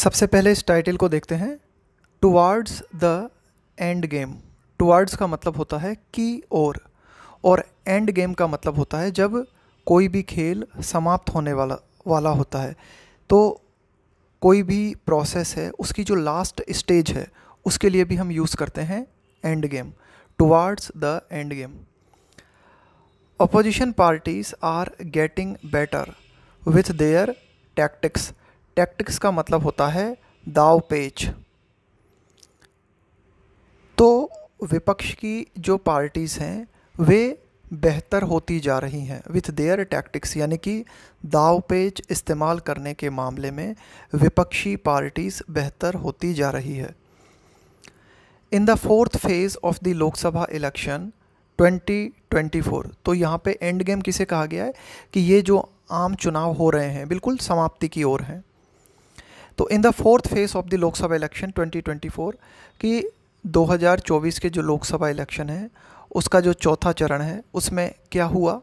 सबसे पहले इस टाइटल को देखते हैं towards the end game towards का मतलब होता है की ओर और एंड गेम का मतलब होता है जब कोई भी खेल समाप्त होने वाला वाला होता है तो कोई भी प्रोसेस है उसकी जो लास्ट स्टेज है उसके लिए भी हम यूज़ करते हैं end game towards the end game opposition parties are getting better with their tactics tactics का मतलब होता है दाव पेच तो विपक्ष की जो पार्टीज़ हैं वे बेहतर होती जा रही हैं विथ देयर टैक्टिक्स यानी कि दाव पेच इस्तेमाल करने के मामले में विपक्षी पार्टीज़ बेहतर होती जा रही है in the fourth phase of the Lok Sabha election 2024 तो यहाँ पे एंड गेम किसे कहा गया है कि ये जो आम चुनाव हो रहे हैं बिल्कुल समाप्ति की ओर हैं तो in the fourth phase of the Lok Sabha election 2024 कि 2024 के जो लोकसभा इलेक्शन है उसका जो चौथा चरण है उसमें क्या हुआ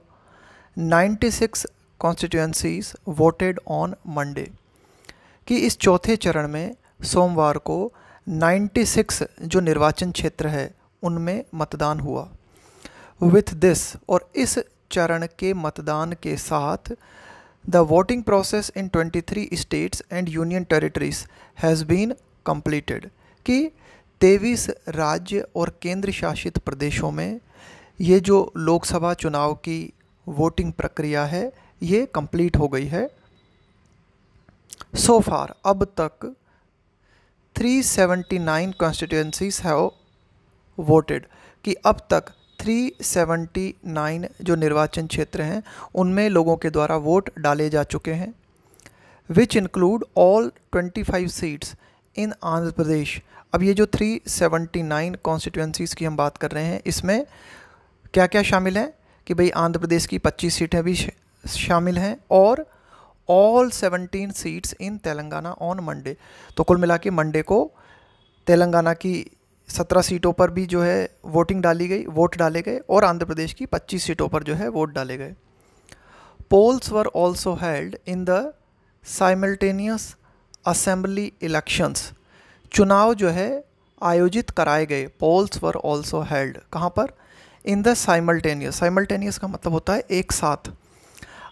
96 six constituencies voted on Monday कि इस चौथे चरण में सोमवार को 96 जो निर्वाचन क्षेत्र है उनमें मतदान हुआ विथ दिस और इस चरण के मतदान के साथ The voting process in 23 states and union territories has been completed कि तेईस राज्य और केंद्र शासित प्रदेशों में ये जो लोकसभा चुनाव की वोटिंग प्रक्रिया है ये कंप्लीट हो गई है सो फार अब तक 379 कॉन्स्टिट्यूएंसीज हैव वोटेड कि अब तक 379 जो निर्वाचन क्षेत्र हैं उनमें लोगों के द्वारा वोट डाले जा चुके हैं which include all 25 seats in Andhra Pradesh अब ये जो 379 कॉन्स्टिट्यूंसीज़ की हम बात कर रहे हैं इसमें क्या क्या शामिल हैं कि भाई आंध्र प्रदेश की 25 सीटें भी शामिल हैं और all 17 seats in Telangana on Monday तो कुल मिला के मंडे को तेलंगाना की सत्रह सीटों पर भी जो है वोटिंग डाली गई वोट डाले गए और आंध्र प्रदेश की पच्चीस सीटों पर जो है वोट डाले गए polls were also held in the simultaneous assembly elections चुनाव जो है आयोजित कराए गए पोल्स वर ऑल्सो हेल्ड कहाँ पर इन द साइमल्टेनियस साइमल्टेनियस का मतलब होता है एक साथ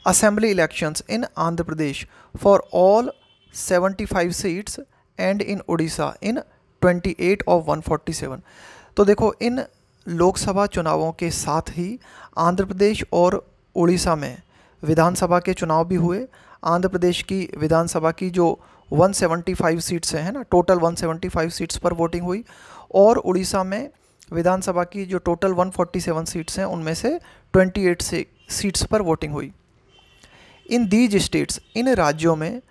assembly elections in Andhra Pradesh for all seventy five seats and in Orissa in twenty eight और वन फोर्टी सेवन तो देखो इन लोकसभा चुनावों के साथ ही आंध्र प्रदेश और उड़ीसा में विधानसभा के चुनाव भी हुए आंध्र प्रदेश की विधानसभा की जो 175 सीट्स हैं ना टोटल 175 सीट्स पर वोटिंग हुई और उड़ीसा में विधानसभा की जो टोटल 147 सीट्स हैं उनमें से 28 से सीट्स पर वोटिंग हुई इन दीज स्टेट्स इन राज्यों में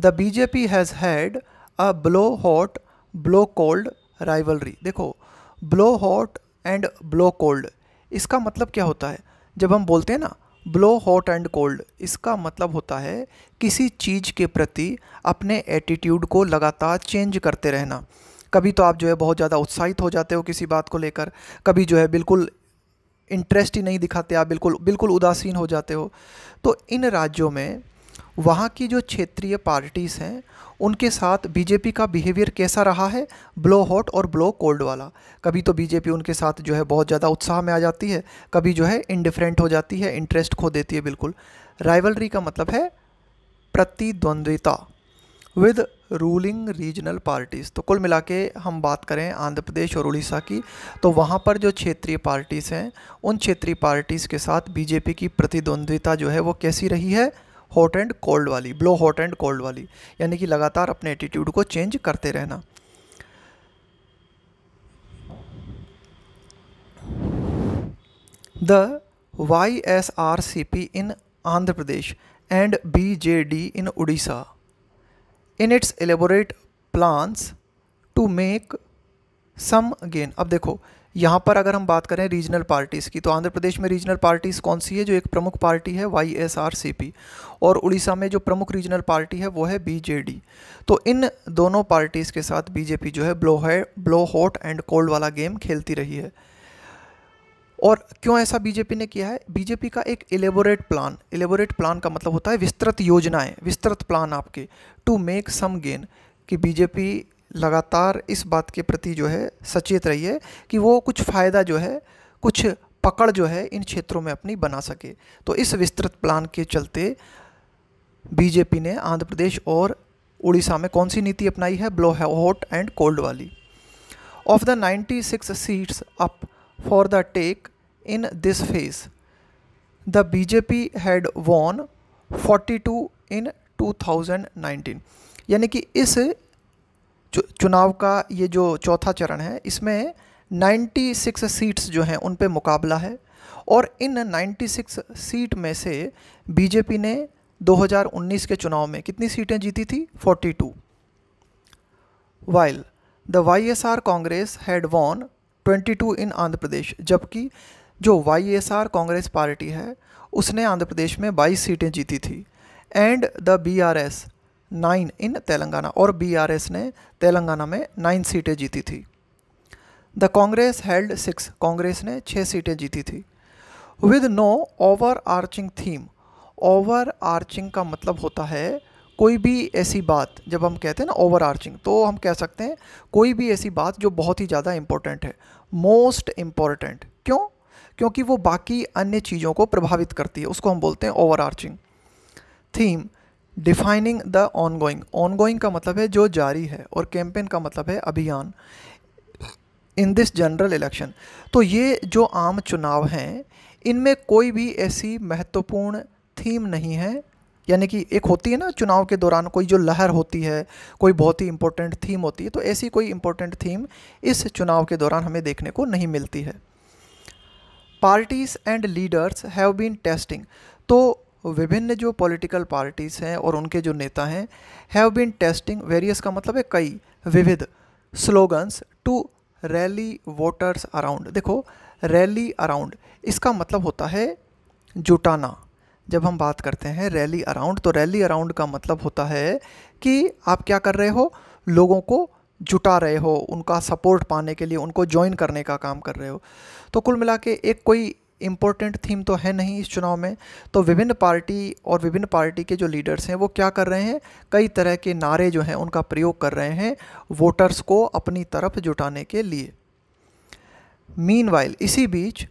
the BJP has had a blow hot blow cold rivalry देखो blow hot and blow cold इसका मतलब क्या होता है जब हम बोलते हैं ना ब्लो हॉट एंड कोल्ड इसका मतलब होता है किसी चीज़ के प्रति अपने एटीट्यूड को लगातार चेंज करते रहना कभी तो आप जो है बहुत ज़्यादा उत्साहित हो जाते हो किसी बात को लेकर कभी जो है बिल्कुल इंटरेस्ट ही नहीं दिखाते आप बिल्कुल बिल्कुल उदासीन हो जाते हो तो इन राज्यों में वहाँ की जो क्षेत्रीय पार्टीज़ हैं उनके साथ बीजेपी का बिहेवियर कैसा रहा है ब्लो हॉट और ब्लो कोल्ड वाला कभी तो बीजेपी उनके साथ जो है बहुत ज़्यादा उत्साह में आ जाती है कभी जो है इनडिफरेंट हो जाती है इंटरेस्ट खो देती है बिल्कुल राइवलरी का मतलब है प्रतिद्वंद्विता विद रूलिंग रीजनल पार्टीज़ तो कुल मिला के हम बात करें आंध्र प्रदेश और उड़ीसा की तो वहाँ पर जो क्षेत्रीय पार्टीज़ हैं उन क्षेत्रीय पार्टीज़ के साथ बीजेपी की प्रतिद्वंद्विता जो है वो कैसी रही है हॉट एंड कोल्ड वाली ब्लो हॉट एंड कोल्ड वाली यानी कि लगातार अपने एटीट्यूड को चेंज करते रहना the Y S R C P in Andhra Pradesh and B J D in Orissa in its elaborate plans to make some gain अब देखो यहाँ पर अगर हम बात करें रीजनल पार्टीज़ की तो आंध्र प्रदेश में रीजनल पार्टीज़ कौन सी है जो एक प्रमुख पार्टी है Y S R C P और उड़ीसा में जो प्रमुख रीजनल पार्टी है वो है बी जे डी तो इन दोनों पार्टीज़ के साथ बीजेपी जो है ब्लो है ब्लो हॉट एंड कोल्ड वाला गेम खेलती रही है और क्यों ऐसा बीजेपी ने किया है बीजेपी का एक एलेबोरेट प्लान एलेबोरेट प्लान का मतलब होता है विस्तृत योजनाएं विस्तृत प्लान आपके टू मेक सम गेन कि बीजेपी लगातार इस बात के प्रति जो है सचेत रहिए कि वो कुछ फ़ायदा जो है कुछ पकड़ जो है इन क्षेत्रों में अपनी बना सके तो इस विस्तृत प्लान के चलते बीजेपी ने आंध्र प्रदेश और उड़ीसा में कौन सी नीति अपनाई है ब्लो हॉट एंड कोल्ड वाली of the 96 seats up for the take in this phase the BJP had won 42 in 2019 यानी कि इस चुनाव का ये जो चौथा चरण है इसमें 96 सीट्स जो हैं उन पे मुकाबला है और इन 96 सीट में से बीजेपी ने 2019 के चुनाव में कितनी सीटें जीती थी 42 while the Y S R Congress had won 22 in Andhra Pradesh जबकि जो Y S R Congress party है उसने आंध्र प्रदेश में 22 सीटें जीती थी and the B R S nine in Telangana और बीआरएस ने तेलंगाना में नाइन सीटें जीती थी the Congress held six Congress ने छः सीटें जीती थी with no overarching theme overarching का मतलब होता है कोई भी ऐसी बात जब हम कहते हैं ना ओवर आर्चिंग तो हम कह सकते हैं कोई भी ऐसी बात जो बहुत ही ज़्यादा इम्पोर्टेंट है मोस्ट इम्पॉर्टेंट क्यों क्योंकि वो बाकी अन्य चीज़ों को प्रभावित करती है उसको हम बोलते हैं overarching theme defining the ongoing ongoing का मतलब है जो जारी है और कैंपेन का मतलब है अभियान इन दिस जनरल इलेक्शन तो ये जो आम चुनाव हैं इनमें कोई भी ऐसी महत्वपूर्ण थीम नहीं है यानी कि एक होती है ना चुनाव के दौरान कोई जो लहर होती है कोई बहुत ही इम्पोर्टेंट थीम होती है तो ऐसी कोई इम्पोर्टेंट थीम इस चुनाव के दौरान हमें देखने को नहीं मिलती है parties and leaders have been testing तो विभिन्न जो पॉलिटिकल पार्टीज़ हैं और उनके जो नेता हैं हैव बीन टेस्टिंग वेरियस का मतलब है कई विविध slogans to rally voters around देखो रैली अराउंड इसका मतलब होता है जुटाना जब हम बात करते हैं रैली अराउंड तो रैली अराउंड का मतलब होता है कि आप क्या कर रहे हो लोगों को जुटा रहे हो उनका सपोर्ट पाने के लिए उनको ज्वाइन करने का काम कर रहे हो तो कुल मिला के एक कोई इम्पोर्टेंट थीम तो है नहीं इस चुनाव में तो विभिन्न पार्टी और विभिन्न पार्टी के जो लीडर्स हैं वो क्या कर रहे हैं कई तरह के नारे जो हैं उनका प्रयोग कर रहे हैं वोटर्स को अपनी तरफ जुटाने के लिए मीन इसी बीच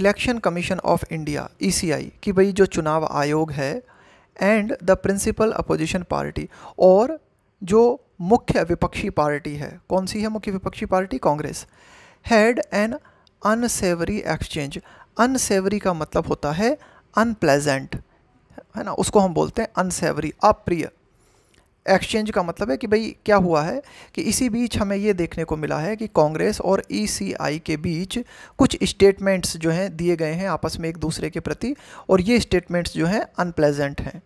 election commission of India E कि भाई जो चुनाव आयोग है and the principal opposition party और जो मुख्य विपक्षी पार्टी है कौन सी है मुख्य विपक्षी party Congress had an unsavoury exchange unsavoury का मतलब होता है अनप्लेजेंट है ना उसको हम बोलते हैं अनसेवरी अप्रिय एक्सचेंज का मतलब है कि भाई क्या हुआ है कि इसी बीच हमें ये देखने को मिला है कि कांग्रेस और ईसीआई e के बीच कुछ स्टेटमेंट्स जो हैं दिए गए हैं आपस में एक दूसरे के प्रति और ये स्टेटमेंट्स जो हैं अनप्लेजेंट हैं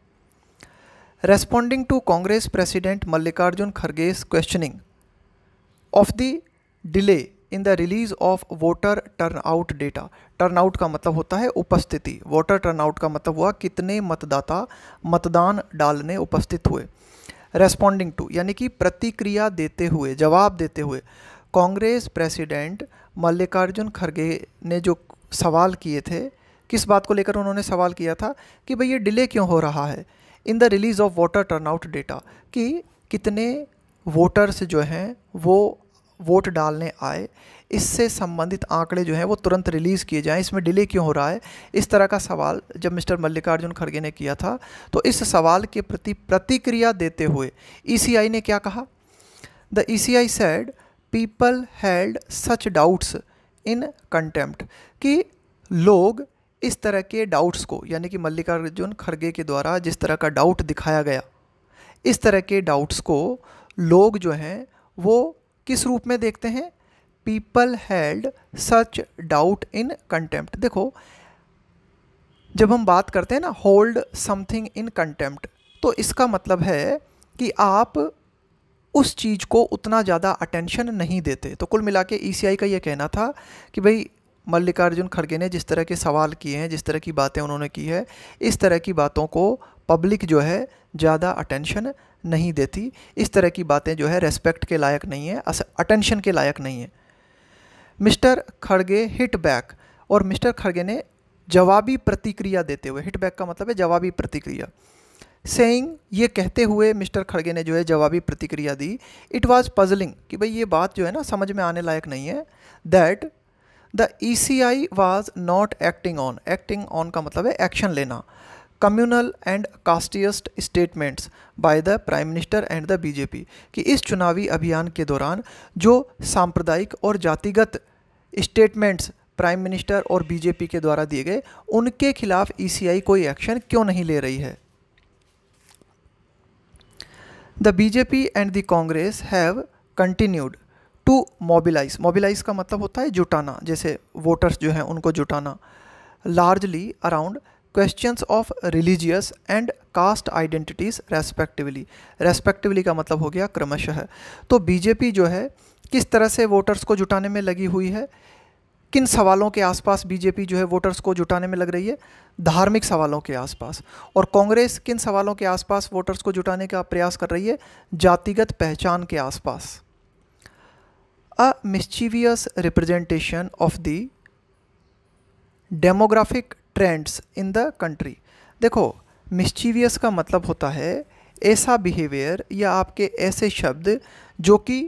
responding to Congress president Mallikarjun Kharge's questioning of the delay in the release of voter turnout data turnout का मतलब होता है उपस्थिति वोटर टर्नआउट का मतलब हुआ कितने मतदाता मतदान डालने उपस्थित हुए रेस्पॉन्डिंग टू यानी कि प्रतिक्रिया देते हुए जवाब देते हुए कांग्रेस प्रेसिडेंट मल्लिकार्जुन खड़गे ने जो सवाल किए थे किस बात को लेकर उन्होंने सवाल किया था कि भाई ये डिले क्यों हो रहा है in the release of voter turnout data कि कितने वोटर्स जो हैं वो वोट डालने आए इससे संबंधित आंकड़े जो हैं वो तुरंत रिलीज़ किए जाएं इसमें डिले क्यों हो रहा है इस तरह का सवाल जब मिस्टर मल्लिकार्जुन खड़गे ने किया था तो इस सवाल के प्रति प्रतिक्रिया देते हुए ई e ने क्या कहा the E C I said people held such doubts in contempt कि लोग इस तरह के डाउट्स को यानी कि मल्लिकार्जुन खड़गे के द्वारा जिस तरह का डाउट दिखाया गया इस तरह के डाउट्स को लोग जो हैं वो किस रूप में देखते हैं people held such doubt in contempt देखो जब हम बात करते हैं ना होल्ड समथिंग इन कंटेम्प्ट तो इसका मतलब है कि आप उस चीज़ को उतना ज़्यादा अटेंशन नहीं देते तो कुल मिला के ई e का ये कहना था कि भाई मल्लिकार्जुन खड़गे ने जिस तरह के सवाल किए हैं जिस तरह की बातें उन्होंने की है इस तरह की बातों को पब्लिक जो है ज़्यादा अटेंशन नहीं देती इस तरह की बातें जो है रेस्पेक्ट के लायक नहीं है अटेंशन के लायक नहीं है मिस्टर खड़गे हिट बैक और मिस्टर खड़गे ने जवाबी प्रतिक्रिया देते हुए हिट बैक का मतलब है जवाबी प्रतिक्रिया सेइंग ये कहते हुए मिस्टर खड़गे ने जो है जवाबी प्रतिक्रिया दी इट वाज पजलिंग कि भाई ये बात जो है ना समझ में आने लायक नहीं है that the E C I was not acting on acting on का मतलब है एक्शन लेना communal and casteist statements by the prime minister and the BJP कि इस चुनावी अभियान के दौरान जो सांप्रदायिक और जातिगत स्टेटमेंट्स प्राइम मिनिस्टर और बीजेपी के द्वारा दिए गए उनके खिलाफ ईसीआई e कोई एक्शन क्यों नहीं ले रही है the BJP and the Congress have continued to mobilise mobilise का मतलब होता है जुटाना जैसे वोटर्स जो हैं उनको जुटाना largely around questions of religious and caste identities respectively respectively का मतलब हो गया क्रमशः तो बीजेपी जो है किस तरह से वोटर्स को जुटाने में लगी हुई है किन सवालों के आसपास बीजेपी जो है वोटर्स को जुटाने में लग रही है धार्मिक सवालों के आसपास और कांग्रेस किन सवालों के आसपास वोटर्स को जुटाने का प्रयास कर रही है जातिगत पहचान के आसपास a mischievous representation of the demographic trends in the country देखो मिस्चीवियस का मतलब होता है ऐसा बिहेवियर या आपके ऐसे शब्द जो कि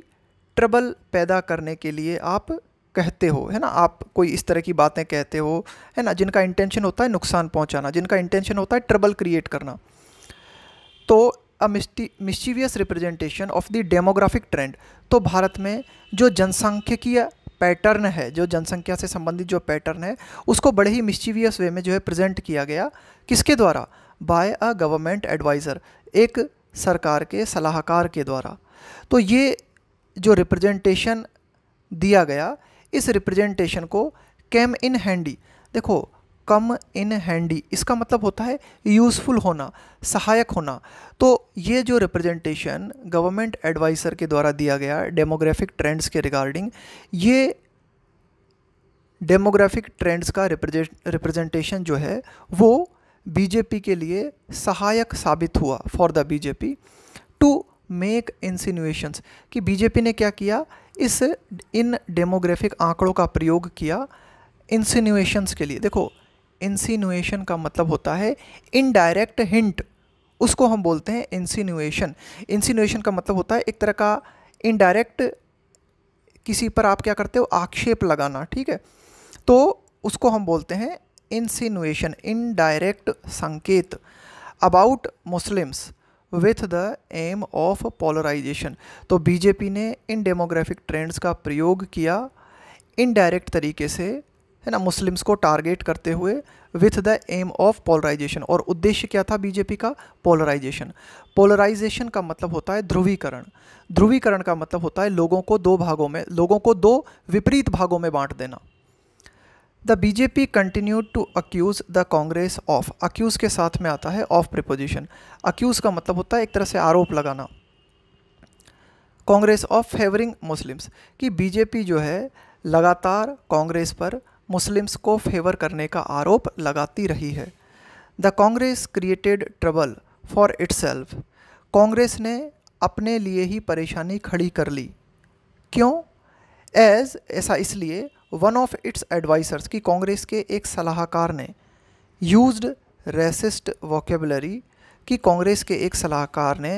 ट्रबल पैदा करने के लिए आप कहते हो है ना आप कोई इस तरह की बातें कहते हो है ना जिनका इंटेंशन होता है नुकसान पहुंचाना जिनका इंटेंशन होता है ट्रबल क्रिएट करना तो a mischievous representation of the demographic trend तो भारत में जो जनसंख्यकीय पैटर्न है जो जनसंख्या से संबंधित जो पैटर्न है उसको बड़े ही मिस्चीवियस वे में जो है प्रेजेंट किया गया किसके द्वारा बाय अ गवर्नमेंट एडवाइज़र एक सरकार के सलाहकार के द्वारा तो ये जो रिप्रेजेंटेशन दिया गया इस रिप्रेजेंटेशन को कैम इन हैंडी देखो कम इन हैंडी इसका मतलब होता है यूज़फुल होना सहायक होना तो ये जो रिप्रेजेंटेशन गवर्नमेंट एडवाइज़र के द्वारा दिया गया डेमोग्राफिक ट्रेंड्स के रिगार्डिंग ये डेमोग्राफिक ट्रेंड्स का रिप्रेजेंटेशन जो है वो बीजेपी के लिए सहायक साबित हुआ for the BJP to make insinuations कि बीजेपी ने क्या किया इस इन डेमोग्राफिक आंकड़ों का प्रयोग किया इंसिनुएशंस के लिए देखो इंसिनुएशन का मतलब होता है इनडायरेक्ट हिंट उसको हम बोलते हैं इंसिनुएशन इंसिनुएशन का मतलब होता है एक तरह का इनडायरेक्ट किसी पर आप क्या करते हो आक्षेप लगाना ठीक है तो उसको हम बोलते हैं इंसिनुएशन इनडायरेक्ट संकेत about Muslims with the aim of polarisation तो बीजेपी ने इन डेमोग्राफिक ट्रेंड्स का प्रयोग किया इनडायरेक्ट तरीके से है ना मुस्लिम्स को टारगेट करते हुए with the aim of polarisation और उद्देश्य क्या था बीजेपी का पोलराइजेशन पोलराइजेशन का मतलब होता है ध्रुवीकरण ध्रुवीकरण का मतलब होता है लोगों को दो भागों में लोगों को दो विपरीत भागों में बांट देना the BJP continued to accuse the Congress of accuse के साथ में आता है ऑफ प्रिपोजिशन अक्यूज़ का मतलब होता है एक तरह से आरोप लगाना कांग्रेस ऑफ फेवरिंग मुस्लिम्स कि बीजेपी जो है लगातार कांग्रेस पर मुस्लिम्स को फेवर करने का आरोप लगाती रही है the Congress created trouble for itself Congress ने अपने लिए ही परेशानी खड़ी कर ली क्यों एज ऐसा इसलिए वन ऑफ इट्स एडवाइसर्स कि कांग्रेस के एक सलाहकार ने यूज्ड रेसिस्ट वोकेबलरी कि कांग्रेस के एक सलाहकार ने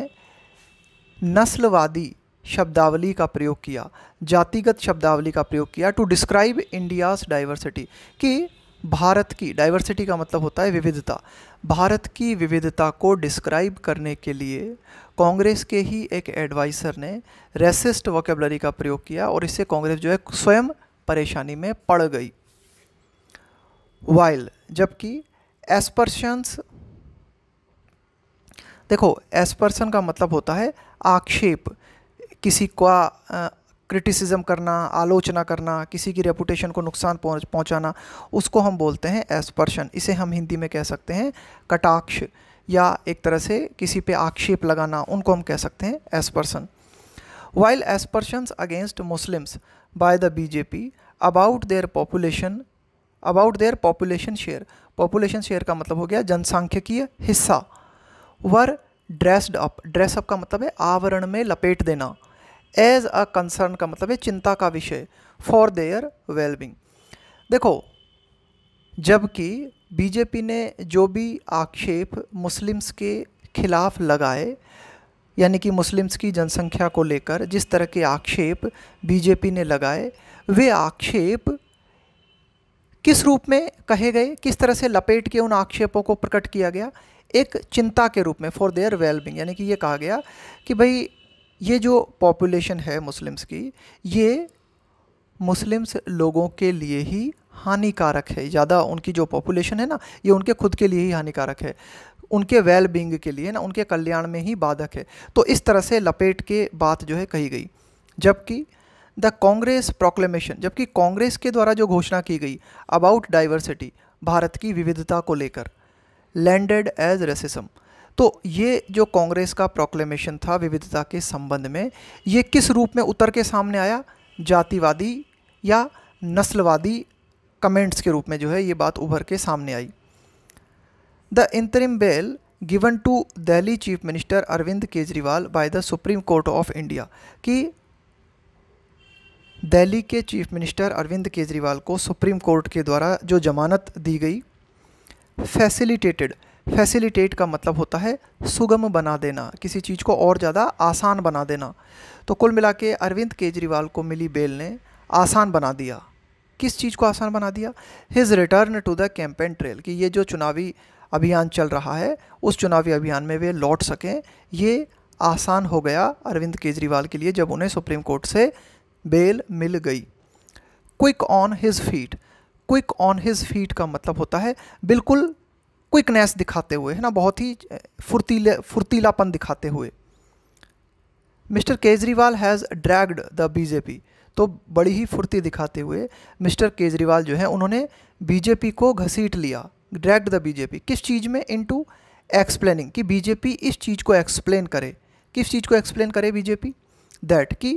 नस्लवादी शब्दावली का प्रयोग किया जातिगत शब्दावली का प्रयोग किया टू डिस्क्राइब इंडियाज़ डाइवर्सिटी कि भारत की डाइवर्सिटी का मतलब होता है विविधता भारत की विविधता को डिस्क्राइब करने के लिए कांग्रेस के ही एक एडवाइज़र ने रेसिस्ट वोकेबलरी का प्रयोग किया और इससे कांग्रेस जो है स्वयं परेशानी में पड़ गई वाइल जबकि एस्पर्शंस देखो एस्पर्सन का मतलब होता है आक्षेप किसी का क्रिटिसिज्म करना आलोचना करना किसी की रेपुटेशन को नुकसान पहुँच पहुँचाना उसको हम बोलते हैं एस्पर्शन इसे हम हिंदी में कह सकते हैं कटाक्ष या एक तरह से किसी पे आक्षेप लगाना उनको हम कह सकते हैं aspersion while aspersions against Muslims by the BJP about their population about their population share population share का मतलब हो गया जनसांख्यिकीय हिस्सा were dressed up dress up का मतलब है आवरण में लपेट देना एज अ कंसर्न का मतलब है चिंता का विषय फॉर देयर वेलबिंग देखो जबकि बीजेपी ने जो भी आक्षेप मुस्लिम्स के खिलाफ लगाए यानी कि मुस्लिम्स की जनसंख्या को लेकर जिस तरह के आक्षेप बीजेपी ने लगाए वे आक्षेप किस रूप में कहे गए किस तरह से लपेट के उन आक्षेपों को प्रकट किया गया एक चिंता के रूप में फॉर देयर वेलबिंग यानी कि ये कहा गया कि भाई ये जो पॉपुलेशन है मुस्लिम्स की ये मुस्लिम्स लोगों के लिए ही हानिकारक है ज़्यादा उनकी जो पॉपुलेशन है ना ये उनके खुद के लिए ही हानिकारक है उनके वेल बींग के लिए ना उनके कल्याण में ही बाधक है तो इस तरह से लपेट के बात जो है कही गई जबकि द कांग्रेस प्रोक्लेमेशन जबकि कांग्रेस के द्वारा जो घोषणा की गई अबाउट डाइवर्सिटी भारत की विविधता को लेकर लैंडेड एज रेसिज्म तो ये जो कांग्रेस का प्रोक्लेमेशन था विविधता के संबंध में ये किस रूप में उतर के सामने आया जातिवादी या नस्लवादी कमेंट्स के रूप में जो है ये बात उभर के सामने आई the interim bail given to Delhi chief minister Arvind Kejriwal by the Supreme Court of India कि दिल्ली के चीफ मिनिस्टर अरविंद केजरीवाल को सुप्रीम कोर्ट के द्वारा जो जमानत दी गई फैसिलिटेटेड फैसिलिटेट का मतलब होता है सुगम बना देना किसी चीज़ को और ज़्यादा आसान बना देना तो कुल मिला के अरविंद केजरीवाल को मिली बेल ने आसान बना दिया किस चीज़ को आसान बना दिया his return to the campaign trail कि ये जो चुनावी अभियान चल रहा है उस चुनावी अभियान में वे लौट सकें ये आसान हो गया अरविंद केजरीवाल के लिए जब उन्हें सुप्रीम कोर्ट से बेल मिल गई quick on his feet quick on his feet का मतलब होता है बिल्कुल क्विकनेस दिखाते हुए है ना बहुत ही फुर्तीले फुर्तीलापन दिखाते हुए mister Kejriwal has dragged the BJP तो बड़ी ही फुर्ती दिखाते हुए मिस्टर केजरीवाल जो है उन्होंने बीजेपी को घसीट लिया ड्रैग्ड द बीजेपी किस चीज़ में इनटू एक्सप्लेनिंग कि बीजेपी इस चीज़ को एक्सप्लेन करे किस चीज़ को एक्सप्लेन करे बीजेपी दैट कि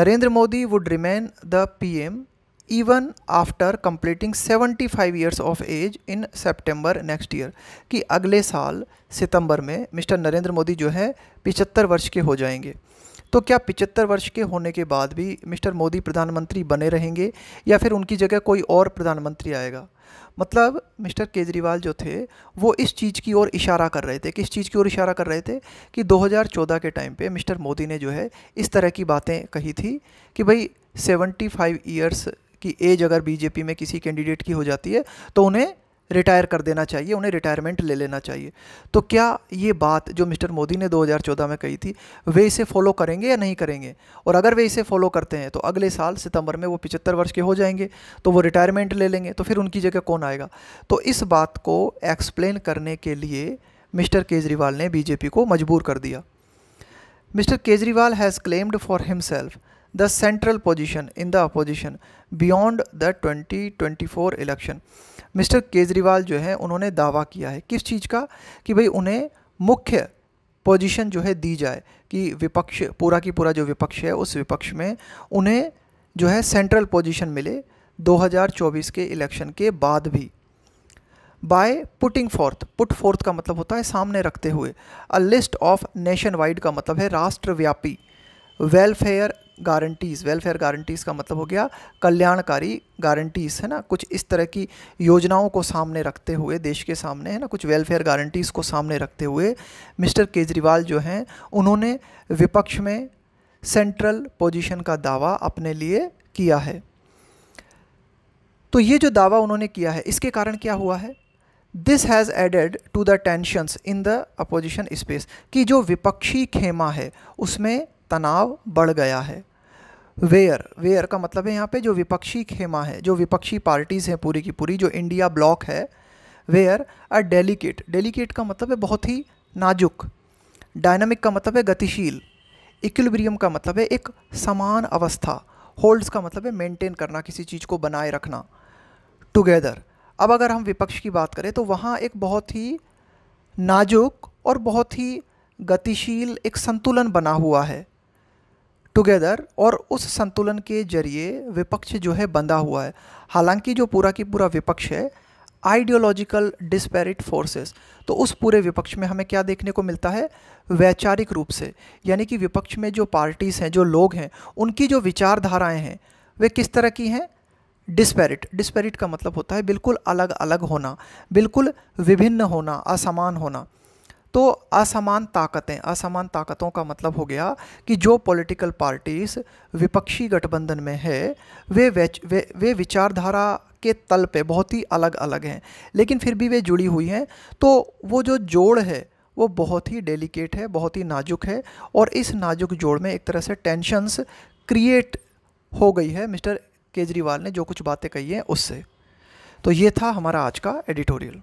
Narendra Modi would remain the PM even after completing 75 years of age in September next year कि अगले साल सितंबर में मिस्टर नरेंद्र मोदी जो है पिचहत्तर वर्ष के हो जाएंगे तो क्या पिचहत्तर वर्ष के होने के बाद भी मिस्टर मोदी प्रधानमंत्री बने रहेंगे या फिर उनकी जगह कोई और प्रधानमंत्री आएगा मतलब मिस्टर केजरीवाल जो थे वो इस चीज़ की ओर इशारा कर रहे थे किस चीज़ की ओर इशारा कर रहे थे कि 2014 के टाइम पे मिस्टर मोदी ने जो है इस तरह की बातें कही थी कि भाई 75 ईयर्स कि एज अगर बीजेपी में किसी कैंडिडेट की हो जाती है तो उन्हें रिटायर कर देना चाहिए उन्हें रिटायरमेंट ले लेना चाहिए तो क्या ये बात जो मिस्टर मोदी ने 2014 में कही थी वे इसे फॉलो करेंगे या नहीं करेंगे और अगर वे इसे फॉलो करते हैं तो अगले साल सितंबर में वो पिचहत्तर वर्ष के हो जाएंगे तो वो रिटायरमेंट ले लेंगे तो फिर उनकी जगह कौन आएगा तो इस बात को एक्सप्लेन करने के लिए मिस्टर केजरीवाल ने बीजेपी को मजबूर कर दिया mister Kejriwal has claimed for himself position in the opposition the the twenty twenty 2024 election mister Kejriwal जो है उन्होंने दावा किया है किस चीज़ का कि भाई उन्हें मुख्य पोजिशन जो है दी जाए कि विपक्ष पूरा की पूरा जो विपक्ष है उस विपक्ष में उन्हें जो है सेंट्रल पोजिशन मिले 2024 के इलेक्शन के बाद भी by putting forth put forth का मतलब होता है सामने रखते हुए a list of nationwide का मतलब है राष्ट्रव्यापी वेलफेयर गारंटीज़ वेलफेयर गारंटीज़ का मतलब हो गया कल्याणकारी गारंटीज़ है ना कुछ इस तरह की योजनाओं को सामने रखते हुए देश के सामने है ना कुछ वेलफेयर गारंटीज़ को सामने रखते हुए मिस्टर केजरीवाल जो हैं उन्होंने विपक्ष में सेंट्रल पोजीशन का दावा अपने लिए किया है तो ये जो दावा उन्होंने किया है इसके कारण क्या हुआ है this has added to the tensions in the opposition space कि जो विपक्षी खेमा है उसमें तनाव बढ़ गया है वेयर वेयर का मतलब है यहाँ पे जो विपक्षी खेमा है जो विपक्षी पार्टीज़ हैं पूरी की पूरी जो इंडिया ब्लॉक है वेयर अ डेलीकेट डेलीकेट का मतलब है बहुत ही नाजुक डायनामिक का मतलब है गतिशील इक्विलिब्रियम का मतलब है एक समान अवस्था होल्ड्स का मतलब है मेंटेन करना किसी चीज़ को बनाए रखना टुगेदर अब अगर हम विपक्ष की बात करें तो वहाँ एक बहुत ही नाजुक और बहुत ही गतिशील एक संतुलन बना हुआ है टुगेदर और उस संतुलन के जरिए विपक्ष जो है बंधा हुआ है हालांकि जो पूरा की पूरा विपक्ष है आइडियोलॉजिकल डिस्पेरिट फोर्सेस तो उस पूरे विपक्ष में हमें क्या देखने को मिलता है वैचारिक रूप से यानी कि विपक्ष में जो पार्टीज़ हैं जो लोग हैं उनकी जो विचारधाराएँ हैं वे किस तरह की हैं डिस्पेरिट डिस्पेरिट का मतलब होता है बिल्कुल अलग अलग होना बिल्कुल विभिन्न होना असमान होना तो असमान ताकतें असमान ताकतों का मतलब हो गया कि जो पॉलिटिकल पार्टीज़ विपक्षी गठबंधन में है वे वे वे विचारधारा के तल पे बहुत ही अलग अलग हैं लेकिन फिर भी वे जुड़ी हुई हैं तो वो जो जोड़ है वो बहुत ही डेलिकेट है बहुत ही नाजुक है और इस नाजुक जोड़ में एक तरह से टेंशंस क्रिएट हो गई है मिस्टर केजरीवाल ने जो कुछ बातें कही हैं उससे तो ये था हमारा आज का एडिटोरियल